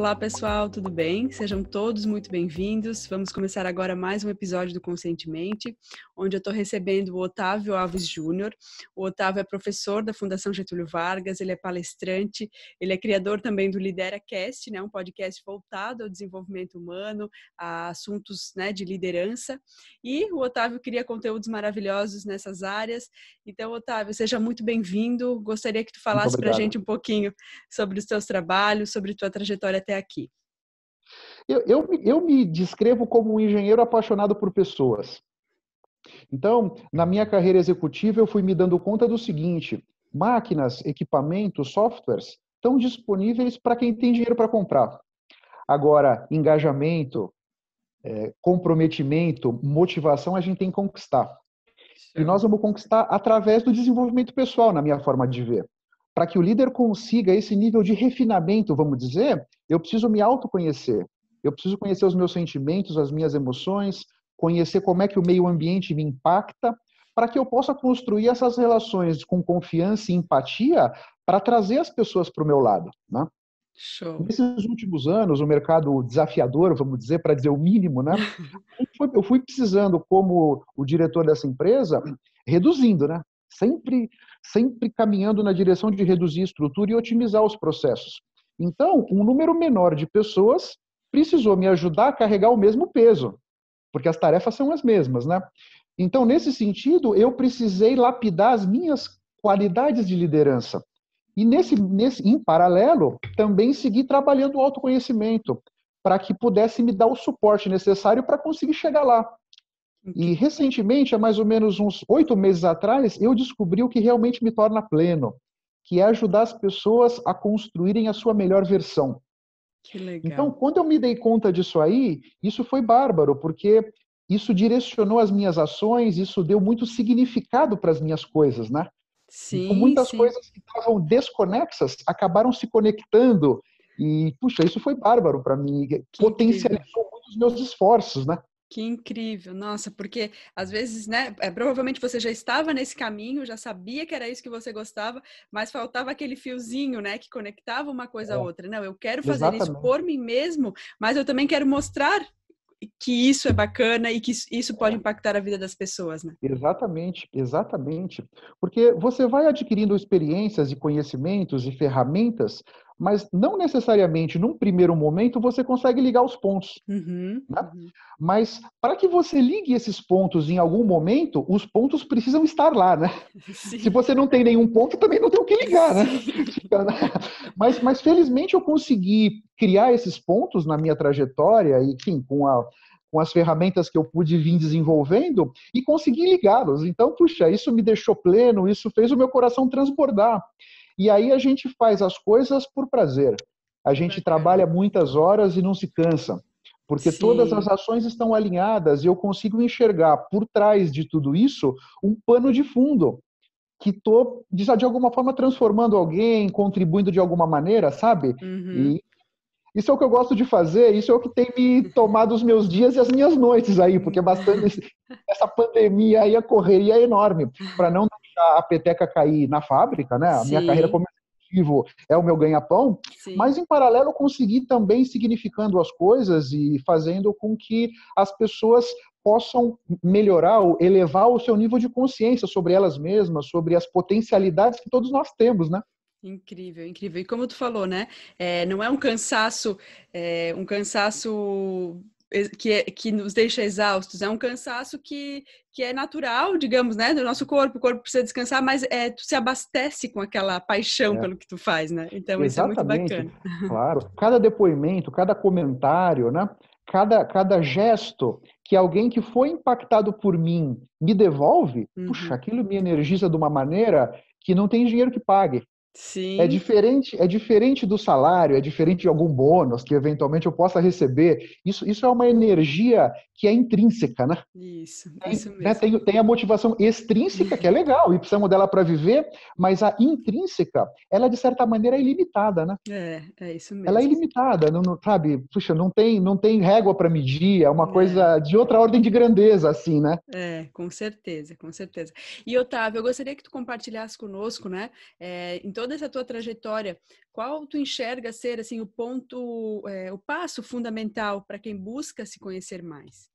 Olá, pessoal, tudo bem? Sejam todos muito bem-vindos. Vamos começar agora mais um episódio do Conscientemente, onde eu estou recebendo o Otávio Alves Júnior. O Otávio é professor da Fundação Getúlio Vargas, ele é palestrante, ele é criador também do Lidera Cast, né, um podcast voltado ao desenvolvimento humano, a assuntos né, de liderança. E o Otávio cria conteúdos maravilhosos nessas áreas. Então, Otávio, seja muito bem-vindo. Gostaria que tu falasse para a gente um pouquinho sobre os teus trabalhos, sobre tua trajetória até aqui? Eu, eu, eu me descrevo como um engenheiro apaixonado por pessoas. Então, na minha carreira executiva, eu fui me dando conta do seguinte: máquinas, equipamentos, softwares estão disponíveis para quem tem dinheiro para comprar. Agora, engajamento, é, comprometimento, motivação, a gente tem que conquistar. E nós vamos conquistar através do desenvolvimento pessoal, na minha forma de ver para que o líder consiga esse nível de refinamento, vamos dizer, eu preciso me autoconhecer. Eu preciso conhecer os meus sentimentos, as minhas emoções, conhecer como é que o meio ambiente me impacta, para que eu possa construir essas relações com confiança e empatia para trazer as pessoas para o meu lado. Né? Show. Nesses últimos anos, o mercado desafiador, vamos dizer, para dizer o mínimo, né? Eu fui precisando, como o diretor dessa empresa, reduzindo, né? Sempre sempre caminhando na direção de reduzir estrutura e otimizar os processos. Então, um número menor de pessoas precisou me ajudar a carregar o mesmo peso, porque as tarefas são as mesmas, né? Então, nesse sentido, eu precisei lapidar as minhas qualidades de liderança. E nesse, nesse em paralelo, também segui trabalhando o autoconhecimento para que pudesse me dar o suporte necessário para conseguir chegar lá. E recentemente, há mais ou menos uns oito meses atrás, eu descobri o que realmente me torna pleno, que é ajudar as pessoas a construírem a sua melhor versão. Que legal. Então, quando eu me dei conta disso aí, isso foi bárbaro, porque isso direcionou as minhas ações, isso deu muito significado para as minhas coisas, né? Sim. E muitas sim. coisas que estavam desconexas acabaram se conectando. E, puxa, isso foi bárbaro para mim. Que potencializou incrível. muito os meus esforços, né? Que incrível, nossa, porque às uhum. vezes, né, é, provavelmente você já estava nesse caminho, já sabia que era isso que você gostava, mas faltava aquele fiozinho, né, que conectava uma coisa é. a outra. Não, eu quero fazer Exatamente. isso por mim mesmo, mas eu também quero mostrar que isso é bacana e que isso pode é. impactar a vida das pessoas, né? Exatamente, exatamente. Porque você vai adquirindo experiências e conhecimentos e ferramentas mas não necessariamente num primeiro momento você consegue ligar os pontos. Uhum, né? Uhum. Mas para que você ligue esses pontos em algum momento, os pontos precisam estar lá, né? Sim. Se você não tem nenhum ponto, também não tem o que ligar, né? né? mas, mas felizmente eu consegui criar esses pontos na minha trajetória, e, enfim, com a com as ferramentas que eu pude vir desenvolvendo e consegui ligá-los. Então, puxa, isso me deixou pleno, isso fez o meu coração transbordar. E aí a gente faz as coisas por prazer. A gente trabalha muitas horas e não se cansa, porque Sim. todas as ações estão alinhadas e eu consigo enxergar por trás de tudo isso um pano de fundo que tô de, alguma forma transformando alguém, contribuindo de alguma maneira, sabe? Uhum. E isso é o que eu gosto de fazer, isso é o que tem me tomado os meus dias e as minhas noites aí, porque é bastante essa pandemia aí a correria é enorme para não dar deixar a peteca cair na fábrica, né? A Sim. minha carreira como executivo é o meu ganha-pão, mas em paralelo conseguir também significando as coisas e fazendo com que as pessoas possam melhorar ou elevar o seu nível de consciência sobre elas mesmas, sobre as potencialidades que todos nós temos, né? Incrível, incrível. E como tu falou, né? É, não é um cansaço, é, um cansaço que, é, que nos deixa exaustos, é um cansaço que, que é natural, digamos, né, do nosso corpo. O corpo precisa descansar, mas é, tu se abastece com aquela paixão é. pelo que tu faz, né? Então Exatamente. isso é muito bacana. Claro. Cada depoimento, cada comentário, né? Cada, cada gesto que alguém que foi impactado por mim me devolve, uhum. puxa, aquilo me energiza de uma maneira que não tem dinheiro que pague. Sim. É diferente, é diferente do salário, é diferente de algum bônus que eventualmente eu possa receber. Isso, isso é uma energia que é intrínseca, né? Isso, isso né, mesmo. Né? Tem, tem, a motivação extrínseca, que é legal, e precisamos dela para viver, mas a intrínseca, ela é, de certa maneira é ilimitada, né? É, é isso mesmo. Ela é ilimitada, não, não sabe? Puxa, não tem, não tem régua para medir, é uma é. coisa de outra ordem de grandeza, assim, né? É, com certeza, com certeza. E Otávio, eu gostaria que tu compartilhasse conosco, né, é, em toda essa tua trajetória, qual tu enxerga ser assim o ponto, é, o passo fundamental para quem busca se conhecer mais?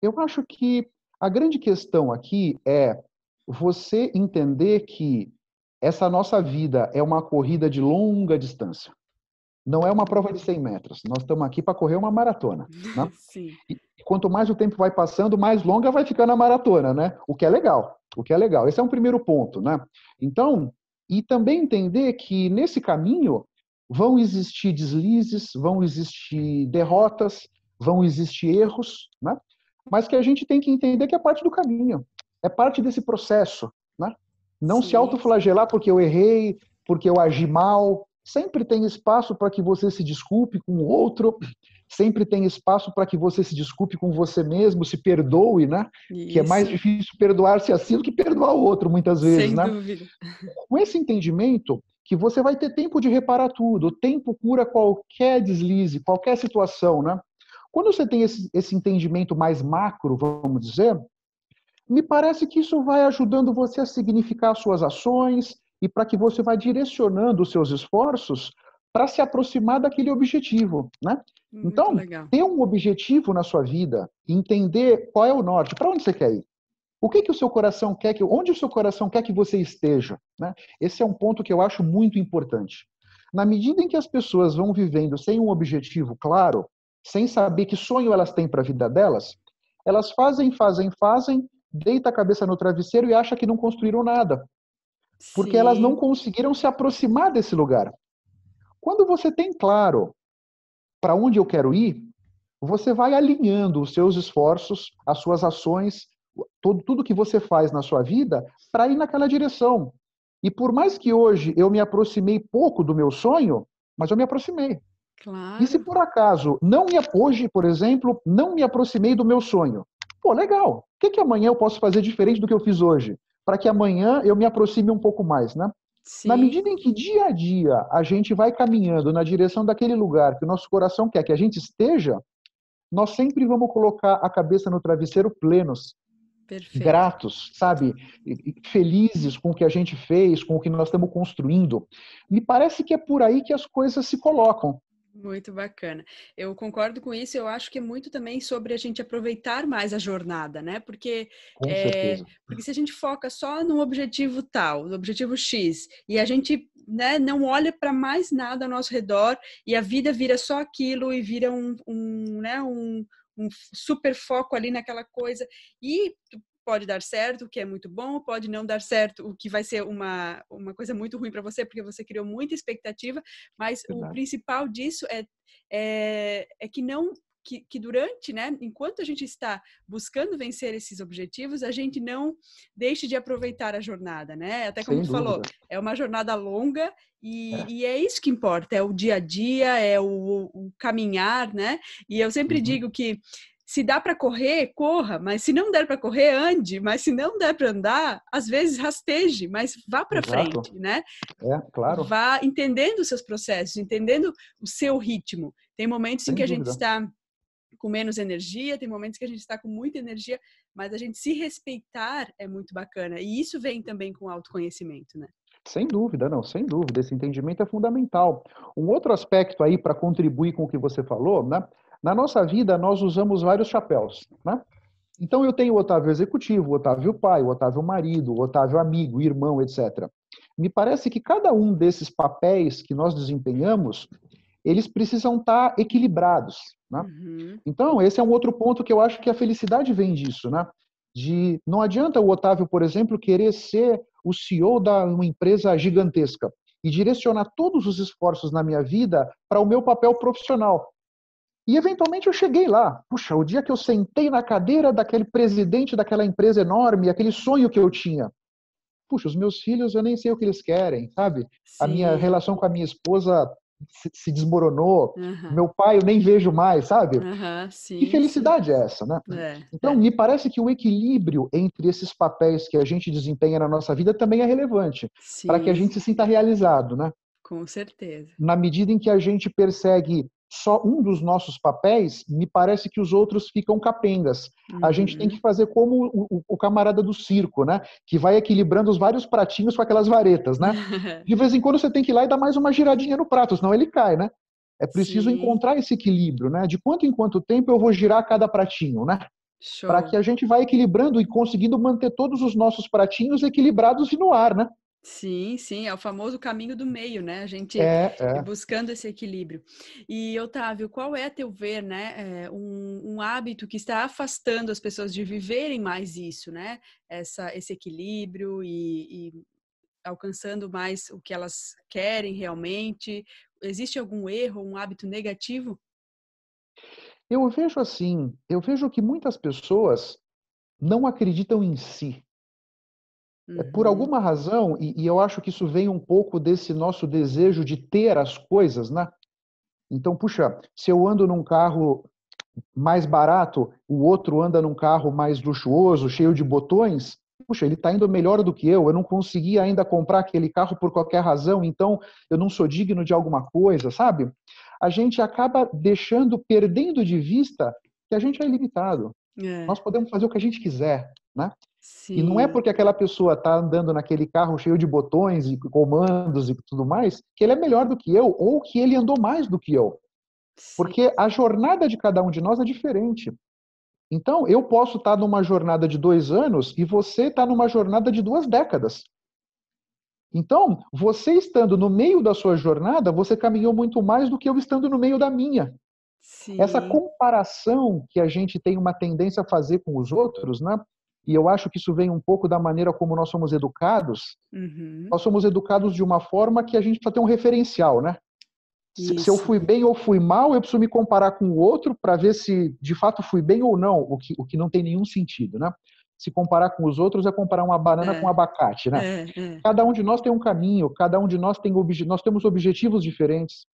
Eu acho que a grande questão aqui é você entender que essa nossa vida é uma corrida de longa distância. Não é uma prova de 100 metros. Nós estamos aqui para correr uma maratona. Né? Sim. E quanto mais o tempo vai passando, mais longa vai ficando a maratona, né? O que é legal. O que é legal. Esse é um primeiro ponto, né? Então, e também entender que nesse caminho vão existir deslizes, vão existir derrotas, vão existir erros, né? mas que a gente tem que entender que é parte do caminho, é parte desse processo. Né? Não Sim. se autoflagelar porque eu errei, porque eu agi mal. Sempre tem espaço para que você se desculpe com o outro, sempre tem espaço para que você se desculpe com você mesmo, se perdoe, né? Isso. Que é mais difícil perdoar-se a si do que perdoar o outro, muitas vezes, Sem né? Dúvida. Com esse entendimento, que você vai ter tempo de reparar tudo, o tempo cura qualquer deslize, qualquer situação, né? Quando você tem esse, esse entendimento mais macro, vamos dizer, me parece que isso vai ajudando você a significar suas ações e para que você vá direcionando os seus esforços para se aproximar daquele objetivo, né? Hum, muito então, legal. ter um objetivo na sua vida, entender qual é o norte, para onde você quer ir. O que, que o seu coração quer que, onde o seu coração quer que você esteja, né? Esse é um ponto que eu acho muito importante. Na medida em que as pessoas vão vivendo sem um objetivo claro, sem saber que sonho elas têm para a vida delas, elas fazem, fazem, fazem, deita a cabeça no travesseiro e acha que não construíram nada. Porque Sim. elas não conseguiram se aproximar desse lugar. Quando você tem claro para onde eu quero ir, você vai alinhando os seus esforços, as suas ações, tudo, tudo que você faz na sua vida para ir naquela direção. E por mais que hoje eu me aproximei pouco do meu sonho, mas eu me aproximei. Claro. E se por acaso não me hoje, por exemplo, não me aproximei do meu sonho, pô, legal. O que, que amanhã eu posso fazer diferente do que eu fiz hoje, para que amanhã eu me aproxime um pouco mais, né? Sim. Na medida em que dia a dia a gente vai caminhando na direção daquele lugar que o nosso coração quer que a gente esteja, nós sempre vamos colocar a cabeça no travesseiro plenos, Perfeito. gratos, sabe? Felizes com o que a gente fez, com o que nós estamos construindo. Me parece que é por aí que as coisas se colocam. Muito bacana. Eu concordo com isso. Eu acho que é muito também sobre a gente aproveitar mais a jornada, né? Porque, é, porque se a gente foca só no objetivo tal, no objetivo X, e a gente né, não olha para mais nada ao nosso redor e a vida vira só aquilo e vira um, um, né, um, um super foco ali naquela coisa. E pode dar certo, o que é muito bom, pode não dar certo, o que vai ser uma, uma coisa muito ruim para você, porque você criou muita expectativa, mas Verdade. o principal disso é, é, é que não. Que, que durante, né, enquanto a gente está buscando vencer esses objetivos, a gente não deixe de aproveitar a jornada, né? Até como Sem tu falou, é uma jornada longa e é. e é. isso que importa, é o dia a dia, é o, o caminhar, né? E eu sempre uhum. digo que se dá para correr, corra, mas se não der para correr, ande, mas se não der para andar, às vezes rasteje, mas vá para frente, né? É, claro. Vá entendendo os seus processos, entendendo o seu ritmo. Tem momentos Sem em que dúvida. a gente está com menos energia, tem momentos que a gente está com muita energia, mas a gente se respeitar é muito bacana. E isso vem também com autoconhecimento, né? Sem dúvida, não, sem dúvida. Esse entendimento é fundamental. Um outro aspecto aí para contribuir com o que você falou, né? Na nossa vida, nós usamos vários chapéus, né? Então, eu tenho o Otávio executivo, o Otávio pai, o Otávio marido, o Otávio amigo, irmão, etc. Me parece que cada um desses papéis que nós desempenhamos, eles precisam estar equilibrados, né? Uhum. Então, esse é um outro ponto que eu acho que a felicidade vem disso, né? De não adianta o Otávio, por exemplo, querer ser o CEO de uma empresa gigantesca e direcionar todos os esforços na minha vida para o meu papel profissional, e eventualmente eu cheguei lá. Puxa, o dia que eu sentei na cadeira daquele presidente daquela empresa enorme, aquele sonho que eu tinha. Puxa, os meus filhos eu nem sei o que eles querem, sabe? Sim. A minha relação com a minha esposa se, desmoronou. Uhum. Meu pai eu nem vejo mais, sabe? Uhum, sim, que felicidade sim. é essa, né? É, então, é. me parece que o equilíbrio entre esses papéis que a gente desempenha na nossa vida também é relevante, para que a gente se sinta realizado, né? Com certeza. Na medida em que a gente persegue só um dos nossos papéis, me parece que os outros ficam capengas. Uhum. A gente tem uhum. que fazer como o, o, o, camarada do circo, né? Que vai equilibrando os vários pratinhos com aquelas varetas, né? De vez em quando você tem que ir lá e dar mais uma giradinha no prato, senão ele cai, né? É preciso Sim. encontrar esse equilíbrio, né? De quanto em quanto tempo eu vou girar cada pratinho, né? Para que a gente vá equilibrando e conseguindo manter todos os nossos pratinhos equilibrados e no ar, né? Sim, sim, é o famoso caminho do meio, né? A gente é, é. buscando esse equilíbrio. E, Otávio, qual é, a teu ver, né, é, um, um, hábito que está afastando as pessoas de viverem mais isso, né? Essa, esse equilíbrio e, e alcançando mais o que elas querem realmente? Existe algum erro, um hábito negativo? Eu vejo assim, eu vejo que muitas pessoas não acreditam em si. É uhum. Por alguma razão, e, e, eu acho que isso vem um pouco desse nosso desejo de ter as coisas, né? Então, puxa, se eu ando num carro mais barato, o outro anda num carro mais luxuoso, cheio de botões, puxa, ele está indo melhor do que eu, eu não consegui ainda comprar aquele carro por qualquer razão, então eu não sou digno de alguma coisa, sabe? A gente acaba deixando, perdendo de vista que a gente é limitado. É. Nós podemos fazer o que a gente quiser, né? Sim. E não é porque aquela pessoa está andando naquele carro cheio de botões e comandos e tudo mais que ele é melhor do que eu ou que ele andou mais do que eu. Sim. Porque a jornada de cada um de nós é diferente. Então, eu posso estar tá numa jornada de dois anos e você está numa jornada de duas décadas. Então, você estando no meio da sua jornada, você caminhou muito mais do que eu estando no meio da minha. Sim. Essa comparação que a gente tem uma tendência a fazer com os outros, né? E eu acho que isso vem um pouco da maneira como nós somos educados. Uhum. Nós somos educados de uma forma que a gente precisa ter um referencial, né? Se, se, eu fui bem ou fui mal, eu preciso me comparar com o outro para ver se de fato fui bem ou não, o que, o que não tem nenhum sentido, né? Se comparar com os outros é comparar uma banana é. com um abacate, né? É, é. Cada um de nós tem um caminho, cada um de nós tem obje... nós temos objetivos diferentes.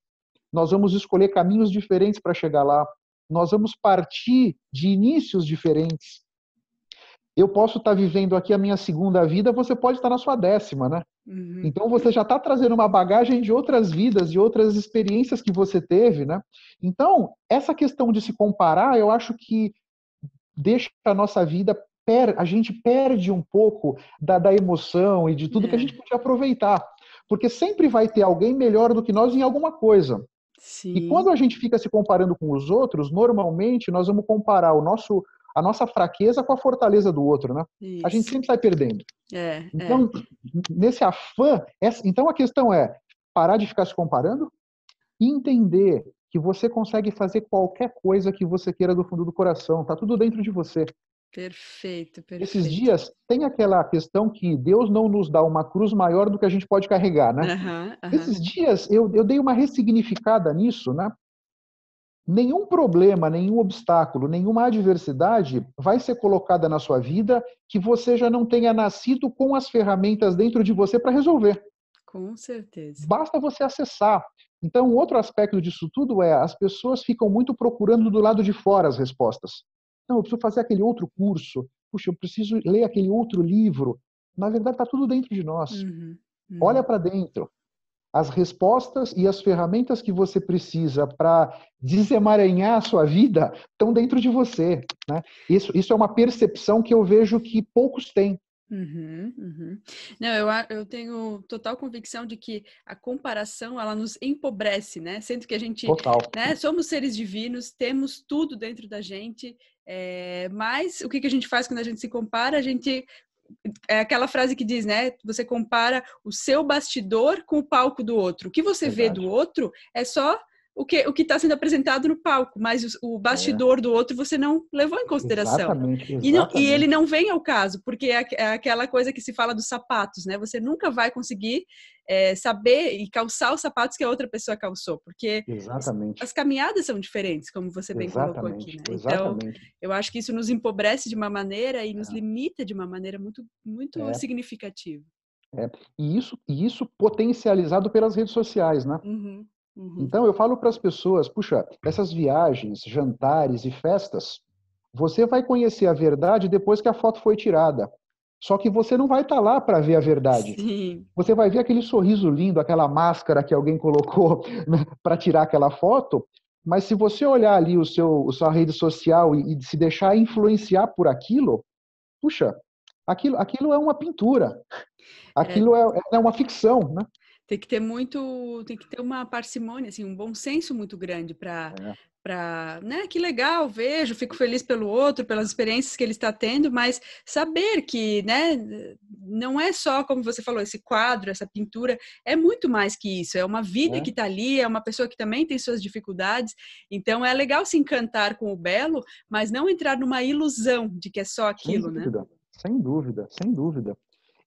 Nós vamos escolher caminhos diferentes para chegar lá. Nós vamos partir de inícios diferentes eu posso estar tá vivendo aqui a minha segunda vida, você pode estar tá na sua décima, né? Uhum. Então você já está trazendo uma bagagem de outras vidas, de outras experiências que você teve, né? Então, essa questão de se comparar, eu acho que deixa a nossa vida a gente perde um pouco da, da emoção e de tudo é. que a é. gente podia aproveitar. Porque sempre vai ter alguém melhor do que nós em alguma coisa. Sim. E quando a gente fica se comparando com os outros, normalmente nós vamos comparar o nosso, a nossa fraqueza com a fortaleza do outro, né? Isso. A gente sempre sai perdendo. É, é. então, é. nesse afã, essa, então a questão é parar de ficar se comparando e entender que você consegue fazer qualquer coisa que você queira do fundo do coração, tá tudo dentro de você. Perfeito, perfeito. Esses dias tem aquela questão que Deus não nos dá uma cruz maior do que a gente pode carregar, né? Uhum, uhum. Esses dias eu, eu dei uma ressignificada nisso, né? nenhum problema, nenhum obstáculo, nenhuma adversidade vai ser colocada na sua vida que você já não tenha nascido com as ferramentas dentro de você para resolver. Com certeza. Basta você acessar. Então, outro aspecto disso tudo é as pessoas ficam muito procurando do lado de fora as respostas. Não, eu preciso fazer aquele outro curso. Puxa, eu preciso ler aquele outro livro. Na verdade, está tudo dentro de nós. Uhum, uhum. Olha para dentro as respostas e as ferramentas que você precisa para desemaranhar a sua vida estão dentro de você. Né? Isso, isso é uma percepção que eu vejo que poucos têm. Uhum, uhum. Não, eu, eu tenho total convicção de que a comparação ela nos empobrece, né? Sendo que a gente né, somos seres divinos, temos tudo dentro da gente, é, mas o que, que a gente faz quando a gente se compara? A gente é aquela frase que diz, né? Você compara o seu bastidor com o palco do outro. O que você Verdade. vê do outro é só o que o que está sendo apresentado no palco, mas o, o bastidor é. do outro você não levou em consideração. Exatamente, exatamente. E, não, e, ele não vem ao caso, porque é, é, aquela coisa que se fala dos sapatos, né? Você nunca vai conseguir é, saber e calçar os sapatos que a outra pessoa calçou, porque exatamente. As, as caminhadas são diferentes, como você bem exatamente, colocou aqui. Né? Então, eu acho que isso nos empobrece de uma maneira e nos é. limita de uma maneira muito muito é. significativa. É, e isso, e isso potencializado pelas redes sociais, né? Uhum. Uhum. Então eu falo para as pessoas, puxa, essas viagens, jantares e festas, você vai conhecer a verdade depois que a foto foi tirada. Só que você não vai estar tá lá para ver a verdade. Sim. Você vai ver aquele sorriso lindo, aquela máscara que alguém colocou né, para tirar aquela foto. Mas se você olhar ali o seu, a sua rede social e, e se deixar influenciar por aquilo, puxa, aquilo, aquilo é uma pintura. É. Aquilo é, é uma ficção, né? Tem que ter muito, tem que ter uma parcimônia, assim, um bom senso muito grande para é. né, que legal, vejo, fico feliz pelo outro, pelas experiências que ele está tendo, mas saber que, né, não é só como você falou, esse quadro, essa pintura, é muito mais que isso, é uma vida é. que está ali, é uma pessoa que também tem suas dificuldades, então é legal se encantar com o belo, mas não entrar numa ilusão de que é só aquilo, sem né? dúvida, né? Sem dúvida, sem dúvida.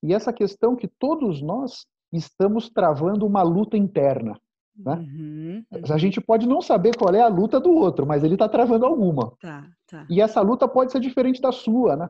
E essa questão que todos nós estamos travando uma luta interna. Né? Uhum, uhum. A gente pode não saber qual é a luta do outro, mas ele está travando alguma. Tá, tá. E essa luta pode ser diferente da sua, né?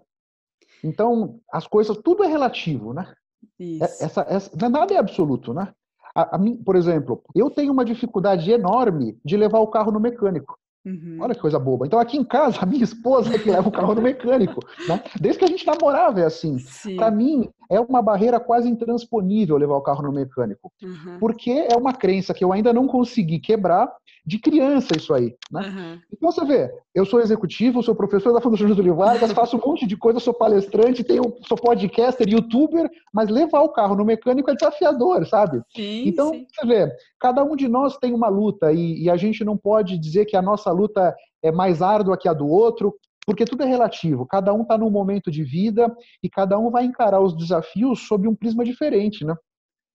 Então, as coisas, tudo é relativo, né? É, essa, essa, é nada é absoluto, né? A, a mim, por exemplo, eu tenho uma dificuldade enorme de levar o carro no mecânico. Uhum. Olha que coisa boba. Então, aqui em casa, a minha esposa é que leva o carro no mecânico. Né? Desde que a gente namorava, é assim. Para mim, é uma barreira quase intransponível levar o carro no mecânico. Uhum. Porque é uma crença que eu ainda não consegui quebrar de criança isso aí, né? Uhum. Então você vê, eu sou executivo, sou professor da Fundação Júlio Vargas, faço um monte de coisa, sou palestrante, tenho, sou podcaster, youtuber, mas levar o carro no mecânico é desafiador, sabe? Sim, então, sim. você vê, cada um de nós tem uma luta e, e a gente não pode dizer que a nossa luta é mais árdua que a do outro, porque tudo é relativo, cada um está num momento de vida e cada um vai encarar os desafios sob um prisma diferente, né?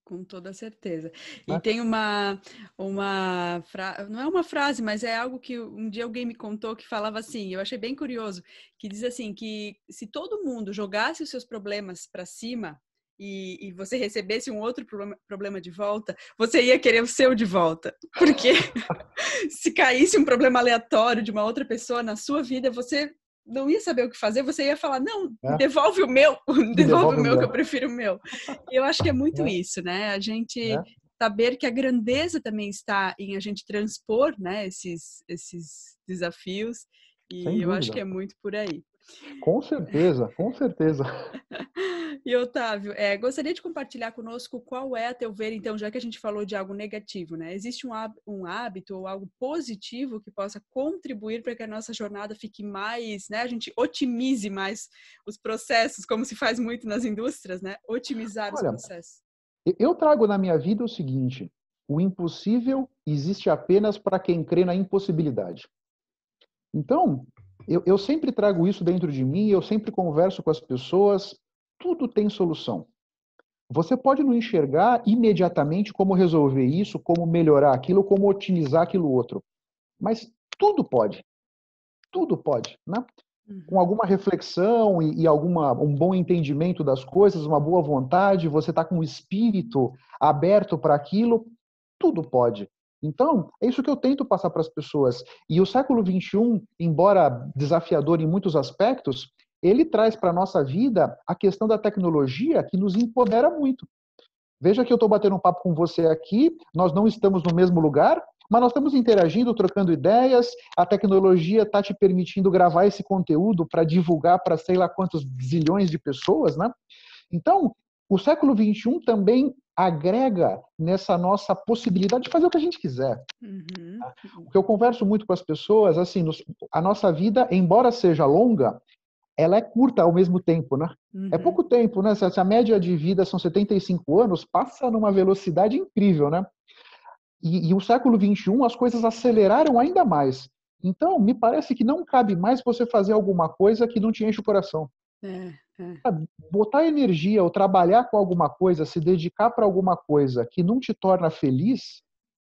Com toda certeza. E ah. tem uma, uma não é uma frase, mas é algo que um dia alguém me contou que falava assim, eu achei bem curioso, que diz assim, que se todo mundo jogasse os seus problemas para cima, e, e, você recebesse um outro problema, problema, de volta, você ia querer o seu de volta. Porque se caísse um problema aleatório de uma outra pessoa na sua vida, você não ia saber o que fazer, você ia falar, não, é. devolve o meu, devolve, devolve o meu, meu, que eu prefiro o meu. Eu acho que é muito é. isso, né? A gente é. saber que a grandeza também está em a gente transpor, né, esses, esses desafios, e eu acho que é muito por aí. Com certeza, com certeza. e Otávio, é, gostaria de compartilhar conosco qual é, a teu ver, então, já que a gente falou de algo negativo, né? Existe um, hábito ou algo positivo que possa contribuir para que a nossa jornada fique mais, né? A gente otimize mais os processos, como se faz muito nas indústrias, né? Otimizar Olha, os processos. Eu trago na minha vida o seguinte: o impossível existe apenas para quem crê na impossibilidade. Então, eu, eu sempre trago isso dentro de mim, eu sempre converso com as pessoas, tudo tem solução. Você pode não enxergar imediatamente como resolver isso, como melhorar aquilo, como otimizar aquilo outro. Mas tudo pode. Tudo pode, né? Uhum. Com alguma reflexão e, e alguma, um bom entendimento das coisas, uma boa vontade, você está com o espírito aberto para aquilo, tudo pode. Então, é isso que eu tento passar para as pessoas. E o século XXI, embora desafiador em muitos aspectos, ele traz para a nossa vida a questão da tecnologia que nos empodera muito. Veja que eu estou batendo um papo com você aqui, nós não estamos no mesmo lugar, mas nós estamos interagindo, trocando ideias, a tecnologia está te permitindo gravar esse conteúdo para divulgar para sei lá quantos zilhões de pessoas, né? Então, o século XXI também agrega nessa nossa possibilidade de fazer o que a gente quiser. Uhum. Tá? O que eu converso muito com as pessoas, assim, a nossa vida, embora seja longa, ela é curta ao mesmo tempo, né? Uhum. É pouco tempo, né? Se a média de vida são 75 anos, passa numa velocidade incrível, né? E, e o século 21, as coisas aceleraram ainda mais. Então, me parece que não cabe mais você fazer alguma coisa que não te enche o coração. É, é. Botar energia ou trabalhar com alguma coisa, se dedicar para alguma coisa que não te torna feliz,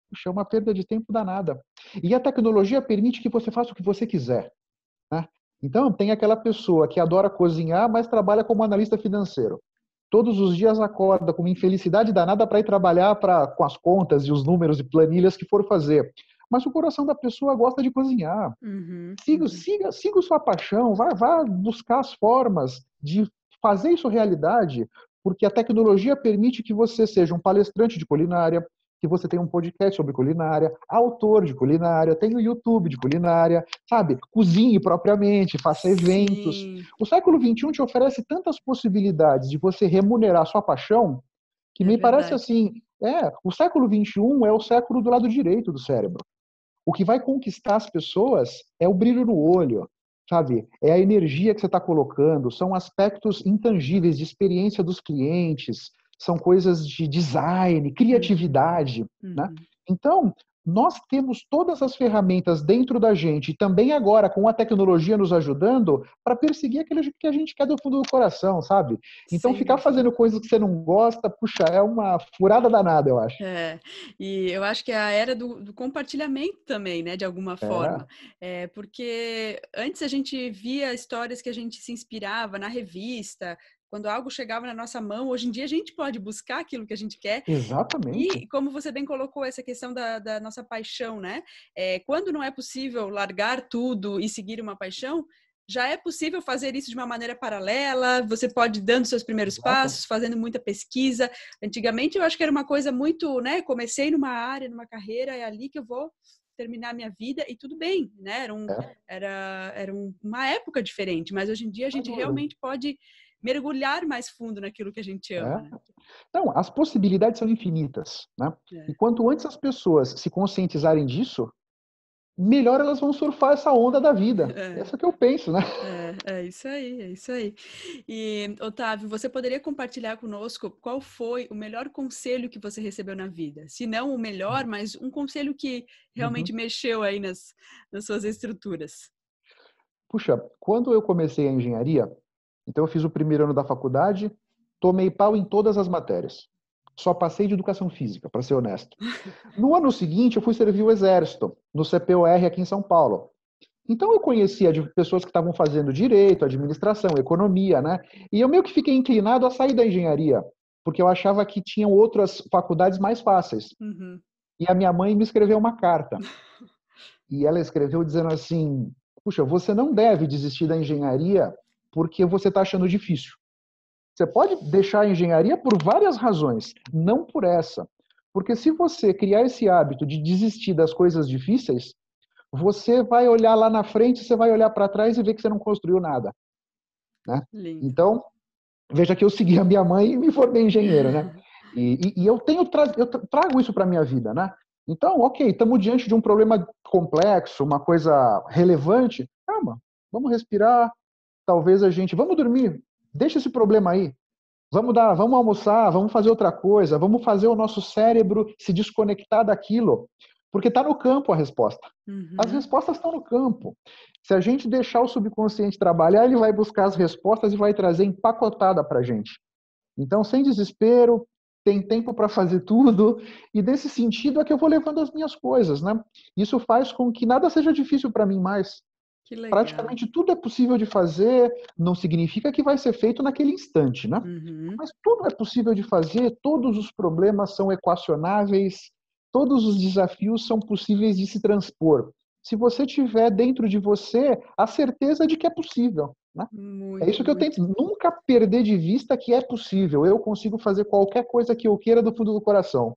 puxa, é uma perda de tempo danada. E a tecnologia permite que você faça o que você quiser. Né? Então, tem aquela pessoa que adora cozinhar, mas trabalha como analista financeiro. Todos os dias acorda com uma infelicidade danada para ir trabalhar pra, com as contas e os números e planilhas que for fazer mas o coração da pessoa gosta de cozinhar. Uhum, siga, siga, siga sua paixão, vá, vá buscar as formas de fazer isso realidade, porque a tecnologia permite que você seja um palestrante de culinária, que você tenha um podcast sobre culinária, autor de culinária, tenha o YouTube de culinária, sabe? Cozinhe propriamente, faça Sim. eventos. O século XXI te oferece tantas possibilidades de você remunerar sua paixão que é me verdade. parece assim, é, o século XXI é o século do lado direito do cérebro. O que vai conquistar as pessoas é o brilho no olho, sabe? É a energia que você está colocando, são aspectos intangíveis de experiência dos clientes, são coisas de design, criatividade, né? uhum. né? Então, nós temos todas as ferramentas dentro da gente, também agora com a tecnologia nos ajudando, para perseguir aquilo que a gente quer do fundo do coração, sabe? Então, Sim. ficar fazendo coisas que você não gosta, puxa, é uma furada danada, eu acho. É, e eu acho que é a era do, do compartilhamento também, né, de alguma é. forma. É. é. porque antes a gente via histórias que a gente se inspirava na revista, quando algo chegava na nossa mão, hoje em dia a gente pode buscar aquilo que a gente quer. Exatamente. E como você bem colocou essa questão da, da nossa paixão, né? É, quando não é possível largar tudo e seguir uma paixão, já é possível fazer isso de uma maneira paralela, você pode ir dando seus primeiros Exato. passos, fazendo muita pesquisa. Antigamente eu acho que era uma coisa muito, né, comecei numa área, numa carreira, é ali que eu vou terminar minha vida e tudo bem, né? Era, um, é. era, era um, uma época diferente, mas hoje em dia a gente Adoro. realmente pode mergulhar mais fundo naquilo que a gente ama. É. Né? Então, as possibilidades são infinitas. Né? É. E quanto antes as pessoas se conscientizarem disso, melhor elas vão surfar essa onda da vida. É. Essa que eu penso, né? É, é isso aí, é isso aí. E, Otávio, você poderia compartilhar conosco qual foi o melhor conselho que você recebeu na vida? Se não o melhor, uhum. mas um conselho que realmente uhum. mexeu aí nas, nas suas estruturas. Puxa, quando eu comecei a engenharia, então eu fiz o primeiro ano da faculdade, tomei pau em todas as matérias. Só passei de educação física, para ser honesto. No ano seguinte, eu fui servir o exército, no CPOR aqui em São Paulo. Então eu conhecia de pessoas que estavam fazendo direito, administração, economia, né? E eu meio que fiquei inclinado a sair da engenharia, porque eu achava que tinham outras faculdades mais fáceis. Uhum. E a minha mãe me escreveu uma carta. E ela escreveu dizendo assim: Puxa, você não deve desistir da engenharia porque você está achando difícil. Você pode deixar a engenharia por várias razões, não por essa. Porque se você criar esse hábito de desistir das coisas difíceis, você vai olhar lá na frente, você vai olhar para trás e ver que você não construiu nada. Né? Então, veja que eu segui a minha mãe e me formei engenheiro, né? E, e, e eu tenho eu trago isso para minha vida, né? Então, ok, estamos diante de um problema complexo, uma coisa relevante. Calma, vamos respirar, talvez a gente, vamos dormir, deixa esse problema aí. Vamos dar, vamos almoçar, vamos fazer outra coisa, vamos fazer o nosso cérebro se desconectar daquilo, porque está no campo a resposta. Uhum. As respostas estão no campo. Se a gente deixar o subconsciente trabalhar, ele vai buscar as respostas e vai trazer empacotada para gente. Então, sem desespero, tem tempo para fazer tudo e nesse sentido é que eu vou levando as minhas coisas, né? Isso faz com que nada seja difícil para mim mais. Praticamente tudo é possível de fazer, não significa que vai ser feito naquele instante, né? Uhum. Mas tudo é possível de fazer, todos os problemas são equacionáveis, todos os desafios são possíveis de se transpor. Se você tiver dentro de você a certeza de que é possível. Né? É muito, é isso que eu muito. tento nunca perder de vista que é possível. Eu consigo fazer qualquer coisa que eu queira do fundo do coração.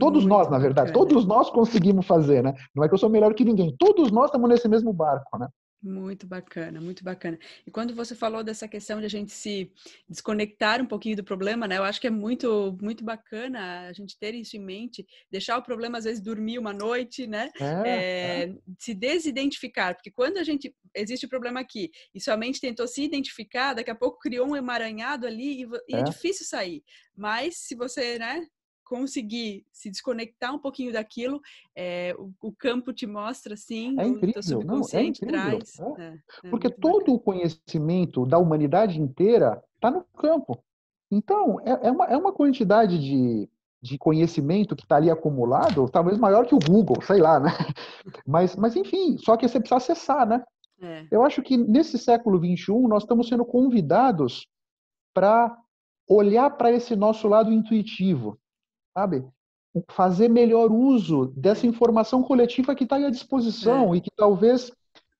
Todos muito nós, na verdade, bacana. todos nós conseguimos fazer, né? Não é que eu sou melhor que ninguém. Todos nós estamos nesse mesmo barco, né? Muito bacana, muito bacana. E quando você falou dessa questão de a gente se desconectar um pouquinho do problema, né? Eu acho que é muito, muito bacana a gente ter isso em mente, deixar o problema às vezes dormir uma noite, né? É, é, eh, se desidentificar, porque quando a gente existe o problema aqui e sua mente tentou se identificar, daqui a pouco criou um emaranhado ali e, e é. é difícil sair. Mas se você, né, conseguir se desconectar um pouquinho daquilo, é, o, o, campo te mostra assim, é incrível, não, é incrível, traz, é. É, é porque todo o conhecimento da humanidade inteira está no campo. Então é, é, uma, é uma quantidade de, de conhecimento que está ali acumulado, talvez maior que o Google, sei lá, né? Mas, mas enfim, só que você precisa acessar, né? É. Eu acho que nesse século XXI nós estamos sendo convidados para olhar para esse nosso lado intuitivo, sabe? Fazer melhor uso dessa informação coletiva que está à disposição é. e que talvez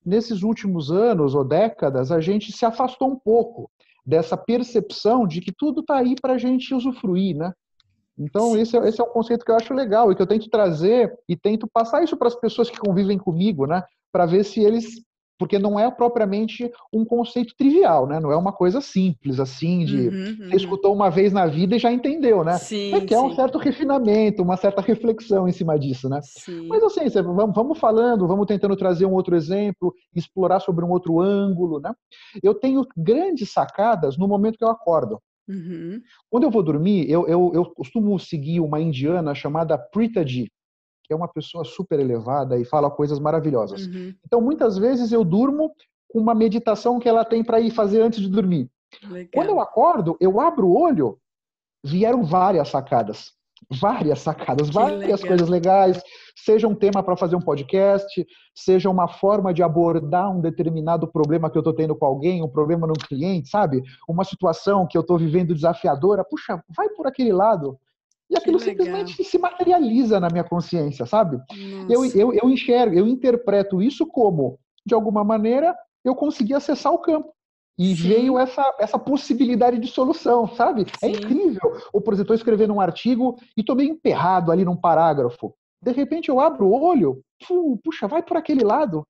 nesses últimos anos ou décadas a gente se afastou um pouco dessa percepção de que tudo está aí para a gente usufruir, né? Então, esse é, esse é um conceito que eu acho legal e que eu tento trazer e tento passar isso para as pessoas que convivem comigo, né? Para ver se eles porque não é propriamente um conceito trivial, né? Não é uma coisa simples, assim, de uhum, uhum. escutou uma vez na vida e já entendeu, né? Sim, é que é um certo refinamento, uma certa reflexão em cima disso, né? Sim. Mas assim, vamos falando, vamos tentando trazer um outro exemplo, explorar sobre um outro ângulo, né? Eu tenho grandes sacadas no momento que eu acordo. Uhum. Quando eu vou dormir, eu, eu, eu costumo seguir uma indiana chamada Pritaji que é uma pessoa super elevada e fala coisas maravilhosas. Uhum. Então, muitas vezes eu durmo com uma meditação que ela tem para ir fazer antes de dormir. Legal. Quando eu acordo, eu abro o olho, vieram várias sacadas. Várias sacadas, várias coisas legais, seja um tema para fazer um podcast, seja uma forma de abordar um determinado problema que eu estou tendo com alguém, um problema no cliente, sabe? Uma situação que eu estou vivendo desafiadora, puxa, vai por aquele lado. E aquilo simplesmente se materializa na minha consciência, sabe? Eu, eu, eu enxergo, eu interpreto isso como, de alguma maneira, eu consegui acessar o campo. E Sim. veio essa, essa possibilidade de solução, sabe? É Sim. É incrível. Ou, por exemplo, estou escrevendo um artigo e estou meio emperrado ali num parágrafo. De repente eu abro o olho, puxa, vai por aquele lado.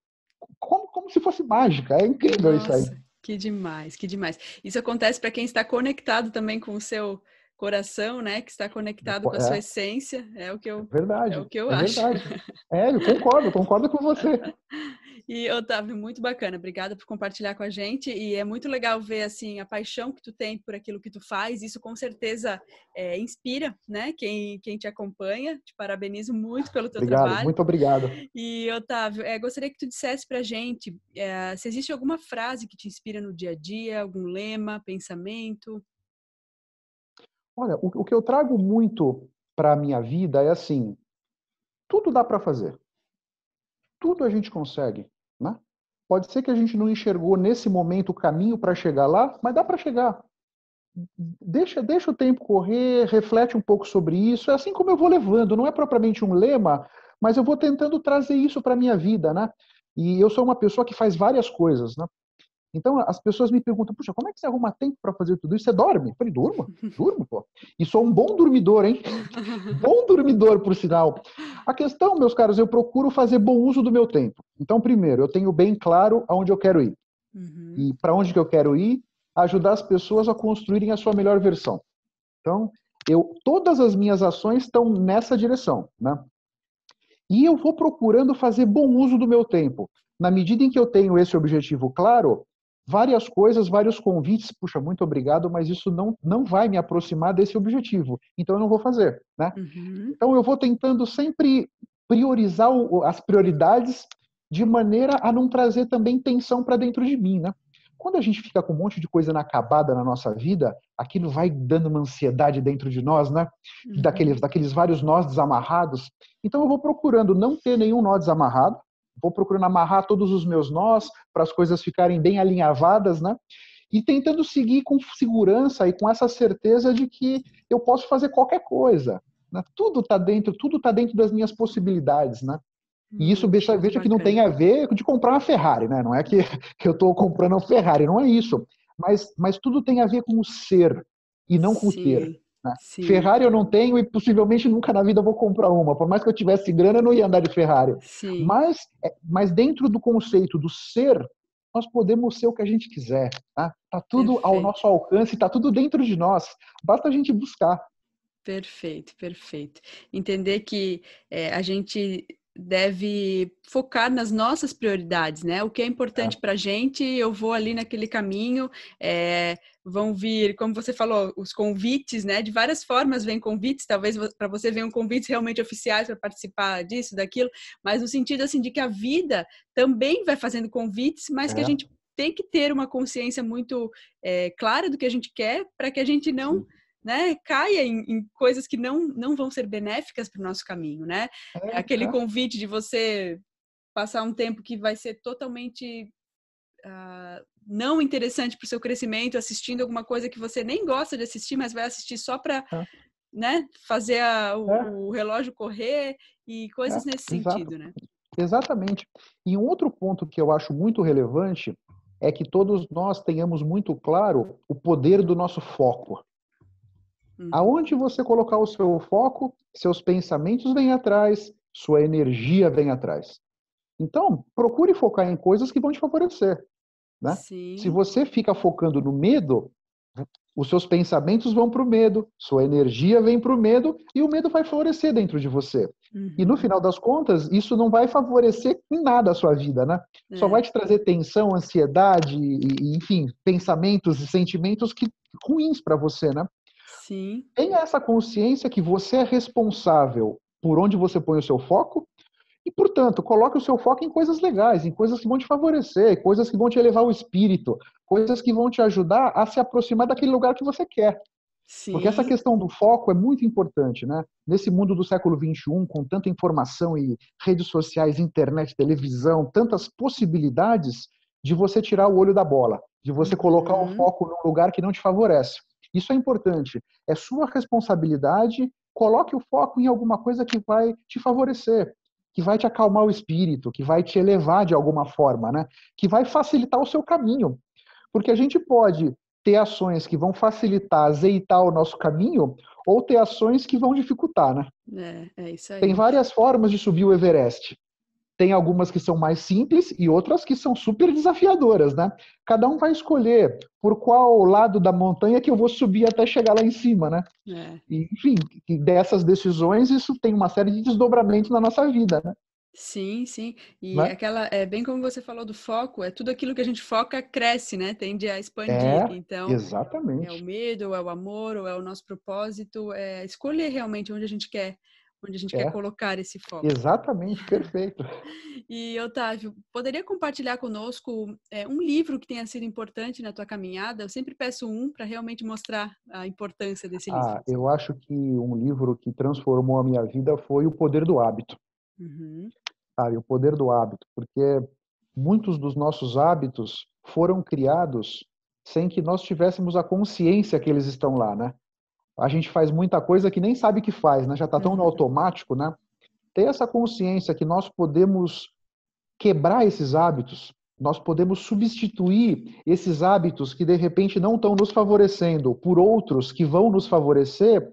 Como, como se fosse mágica. É incrível Nossa, isso aí. Que demais, que demais. Isso acontece para quem está conectado também com o seu coração, né, que está conectado com a sua é. essência, é o que eu é verdade, é o que eu é acho. Verdade. É, eu concordo, concordo com você. E Otávio, muito bacana, obrigada por compartilhar com a gente e é muito legal ver assim a paixão que tu tem por aquilo que tu faz. Isso com certeza é, inspira, né? Quem quem te acompanha. Te parabenizo muito pelo teu obrigado, trabalho. Muito obrigado. E Otávio, é, gostaria que tu dissesse para a gente é, se existe alguma frase que te inspira no dia a dia, algum lema, pensamento. Olha, o, o que eu trago muito para a minha vida é assim: tudo dá para fazer. Tudo a gente consegue, né? Pode ser que a gente não enxergou nesse momento o caminho para chegar lá, mas dá para chegar. Deixa, deixa o tempo correr, reflete um pouco sobre isso. É assim como eu vou levando, não é propriamente um lema, mas eu vou tentando trazer isso para a minha vida, né? E eu sou uma pessoa que faz várias coisas, né? Então as pessoas me perguntam, puxa, como é que você arruma tempo para fazer tudo isso? Você dorme? Eu falei, durmo, durmo, pô. E sou um bom dormidor, hein? bom dormidor, por sinal. A questão, meus caros, eu procuro fazer bom uso do meu tempo. Então, primeiro, eu tenho bem claro aonde eu quero ir. Uhum. E para onde que eu quero ir? Ajudar as pessoas a construírem a sua melhor versão. Então, eu, todas as minhas ações estão nessa direção, né? E eu vou procurando fazer bom uso do meu tempo. Na medida em que eu tenho esse objetivo claro, várias coisas, vários convites, puxa, muito obrigado, mas isso não, não vai me aproximar desse objetivo, então eu não vou fazer, né? Uhum. Então eu vou tentando sempre priorizar o, as prioridades de maneira a não trazer também tensão para dentro de mim, né? Quando a gente fica com um monte de coisa inacabada na nossa vida, aquilo vai dando uma ansiedade dentro de nós, né? Uhum. Daqueles, daqueles vários nós desamarrados. Então eu vou procurando não ter nenhum nó desamarrado, vou procurando amarrar todos os meus nós para as coisas ficarem bem alinhavadas, né? E tentando seguir com segurança e com essa certeza de que eu posso fazer qualquer coisa. Né? Tudo está dentro, tudo está dentro das minhas possibilidades, né? E isso veja, hum, veja é que não tem a ver de comprar uma Ferrari, né? Não é que eu estou comprando uma Ferrari, não é isso. Mas, mas tudo tem a ver com o ser e não com Sim. o ter. Sim. Ferrari eu não tenho e possivelmente nunca na vida eu vou comprar uma. Por mais que eu tivesse grana, eu não ia andar de Ferrari. Sim. Mas, é, mas dentro do conceito do ser, nós podemos ser o que a gente quiser. Tá, tá tudo Perfeito. ao nosso alcance, tá tudo dentro de nós. Basta a gente buscar. Perfeito, perfeito. Entender que é, a gente deve focar nas nossas prioridades, né? O que é importante é. para gente, eu vou ali naquele caminho. É, vão vir, como você falou, os convites, né? De várias formas vêm convites. Talvez para você venham convites realmente oficiais para participar disso, daquilo. Mas no sentido assim de que a vida também vai fazendo convites, mas é. que a é. gente tem que ter uma consciência muito é, clara do que a gente quer para que a gente não Sim né, caia em, em, coisas que não, não vão ser benéficas para o nosso caminho, né? É, Aquele é. convite de você passar um tempo que vai ser totalmente uh, não interessante para o seu crescimento, assistindo alguma coisa que você nem gosta de assistir, mas vai assistir só para é. né, fazer a, o, é. o, relógio correr e coisas é, nesse Exato. sentido, né? Exatamente. E um outro ponto que eu acho muito relevante é que todos nós tenhamos muito claro o poder do nosso foco. Uhum. Aonde você colocar o seu foco, seus pensamentos vêm atrás, sua energia vem atrás. Então, procure focar em coisas que vão te favorecer. Né? Se você fica focando no medo, os seus pensamentos vão para o medo, sua energia vem para o medo e o medo vai florescer dentro de você. Uhum. E no uhum. final das contas, isso não vai favorecer em nada a sua vida, né? É. Só vai te trazer tensão, ansiedade, e, enfim, pensamentos e sentimentos que ruins para você, né? Sim. Tenha essa consciência que você é responsável por onde você põe o seu foco e, portanto, coloque o seu foco em coisas legais, em coisas que vão te favorecer, coisas que vão te elevar o espírito, coisas que vão te ajudar a se aproximar daquele lugar que você quer. Sim. Porque essa questão do foco é muito importante, né? Nesse mundo do século XXI, com tanta informação e redes sociais, internet, televisão, tantas possibilidades de você tirar o olho da bola, de você colocar uhum. o foco num lugar que não te favorece. Isso é importante. É sua responsabilidade. Coloque o foco em alguma coisa que vai te favorecer, que vai te acalmar o espírito, que vai te elevar de alguma forma, né? Que vai facilitar o seu caminho. Porque a gente pode ter ações que vão facilitar, azeitar o nosso caminho, ou ter ações que vão dificultar, né? É, é isso aí. Tem várias formas de subir o Everest. Tem algumas que são mais simples e outras que são super desafiadoras, né? Cada um vai escolher por qual lado da montanha que eu vou subir até chegar lá em cima, né? É. E, enfim, dessas decisões, isso tem uma série de desdobramentos na nossa vida, né? Sim, sim. E Mas... Né? aquela, é bem como você falou do foco, é tudo aquilo que a gente foca cresce, né? Tende a expandir. É, então, exatamente. é o medo, é o amor, ou é o nosso propósito, é escolher realmente onde a gente quer onde a gente é. quer colocar esse foco. Exatamente, perfeito. e, Otávio, poderia compartilhar conosco é, um livro que tenha sido importante na tua caminhada? Eu sempre peço um para realmente mostrar a importância desse livro. Ah, eu acho que um livro que transformou a minha vida foi O Poder do Hábito. Uhum. Sabe, o Poder do Hábito, porque muitos dos nossos hábitos foram criados sem que nós tivéssemos a consciência que eles estão lá, né? a gente faz muita coisa que nem sabe que faz, né? Já está tão no uhum. automático, né? Ter essa consciência que nós podemos quebrar esses hábitos, nós podemos substituir esses hábitos que de repente não estão nos favorecendo por outros que vão nos favorecer,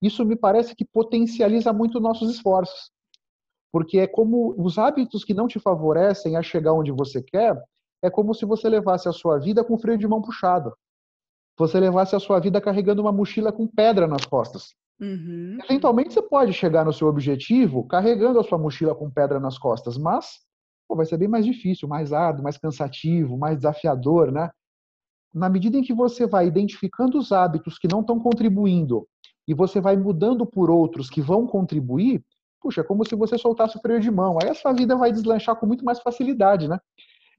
isso me parece que potencializa muito nossos esforços. Porque é como os hábitos que não te favorecem a chegar onde você quer, é como se você levasse a sua vida com o freio de mão puxado você levasse a sua vida carregando uma mochila com pedra nas costas. Uhum. Eventualmente você pode chegar no seu objetivo carregando a sua mochila com pedra nas costas, mas pô, vai ser bem mais difícil, mais árduo, mais cansativo, mais desafiador, né? Na medida em que você vai identificando os hábitos que não estão contribuindo e você vai mudando por outros que vão contribuir, puxa, é como se você soltasse o freio de mão. Aí a sua vida vai deslanchar com muito mais facilidade, né?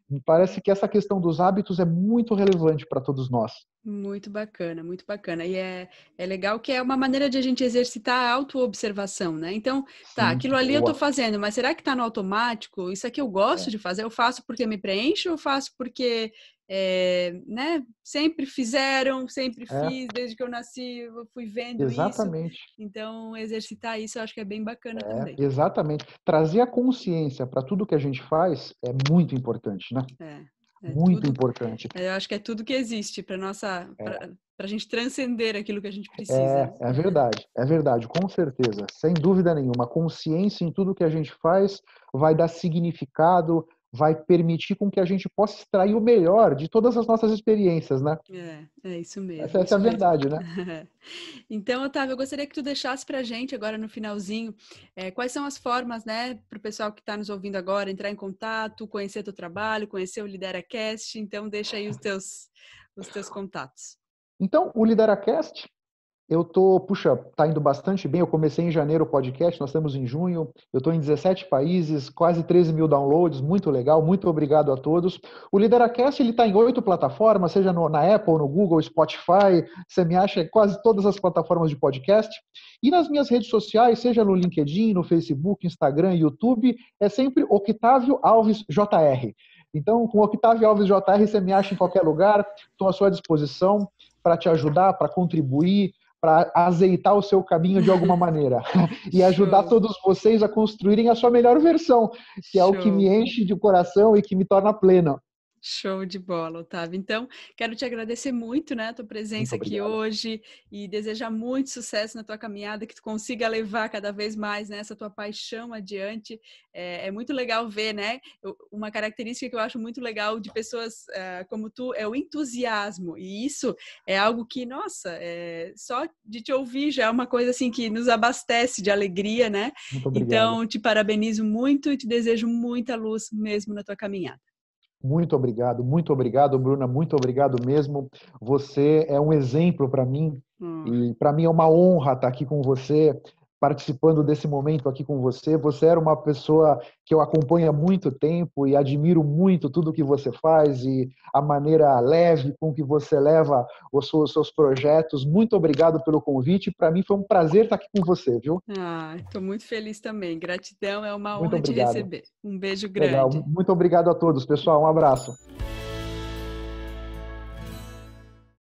Me parece que essa questão dos hábitos é muito relevante para todos nós. Muito bacana, muito bacana. E é, é legal que é uma maneira de a gente exercitar a autoobservação, né? Então, tá, Sim, aquilo ali boa. eu estou fazendo, mas será que está no automático? Isso aqui eu gosto é. de fazer? Eu faço porque me preenche ou faço porque é, né? Sempre fizeram, sempre é. fiz, desde que eu nasci, eu fui vendo Exatamente. isso. Então, exercitar isso eu acho que é bem bacana é, também. Exatamente. Trazer a consciência para tudo que a gente faz é muito importante, né? É. é muito tudo, importante. É, eu acho que é tudo que existe para nossa é. para a gente transcender aquilo que a gente precisa. É, né? é verdade, é verdade, com certeza, sem dúvida nenhuma. Consciência em tudo que a gente faz vai dar significado, vai permitir com que a gente possa extrair o melhor de todas as nossas experiências, né? É, é isso mesmo. Essa, essa é a verdade, mesmo. né? então, Otávio, eu gostaria que tu deixasse para a gente agora no finalzinho é, quais são as formas, né, para o pessoal que está nos ouvindo agora entrar em contato, conhecer teu trabalho, conhecer o LideraCast. Então, deixa aí os teus, os teus contatos. Então, o LideraCast eu tô, puxa, tá indo bastante bem. Eu comecei em janeiro o podcast, nós estamos em junho. Eu estou em 17 países, quase 13 mil downloads, muito legal. Muito obrigado a todos. O Lideracast ele está em oito plataformas, seja no, na Apple, no Google, Spotify. Você me acha em quase todas as plataformas de podcast. E nas minhas redes sociais, seja no LinkedIn, no Facebook, Instagram, YouTube, é sempre Octavio Alves JR. Então, com Octavio Alves JR, você me acha em qualquer lugar. Estou à sua disposição para te ajudar, para contribuir para azeitar o seu caminho de alguma maneira e ajudar todos vocês a construírem a sua melhor versão, que é Show. o que me enche de coração e que me torna pleno. Show de bola, Otávio. Então, quero te agradecer muito, né, a tua presença aqui hoje e desejar muito sucesso na tua caminhada, que tu consiga levar cada vez mais né, essa tua paixão adiante. É, é muito legal ver, né? uma característica que eu acho muito legal de pessoas uh, como tu é o entusiasmo e isso é algo que, nossa, é, só de te ouvir já é uma coisa assim que nos abastece de alegria, né? Então, te parabenizo muito e te desejo muita luz mesmo na tua caminhada. Muito obrigado, muito obrigado, Bruna, muito obrigado mesmo. Você é um exemplo para mim hum. e para mim é uma honra estar aqui com você participando desse momento aqui com você. Você era uma pessoa que eu acompanho há muito tempo e admiro muito tudo que você faz e a maneira leve com que você leva os seus, projetos. Muito obrigado pelo convite. Para mim foi um prazer estar aqui com você, viu? Ah, estou muito feliz também. Gratidão, é uma muito honra obrigado. te receber. Um beijo grande. Legal. Muito obrigado a todos, pessoal. Um abraço.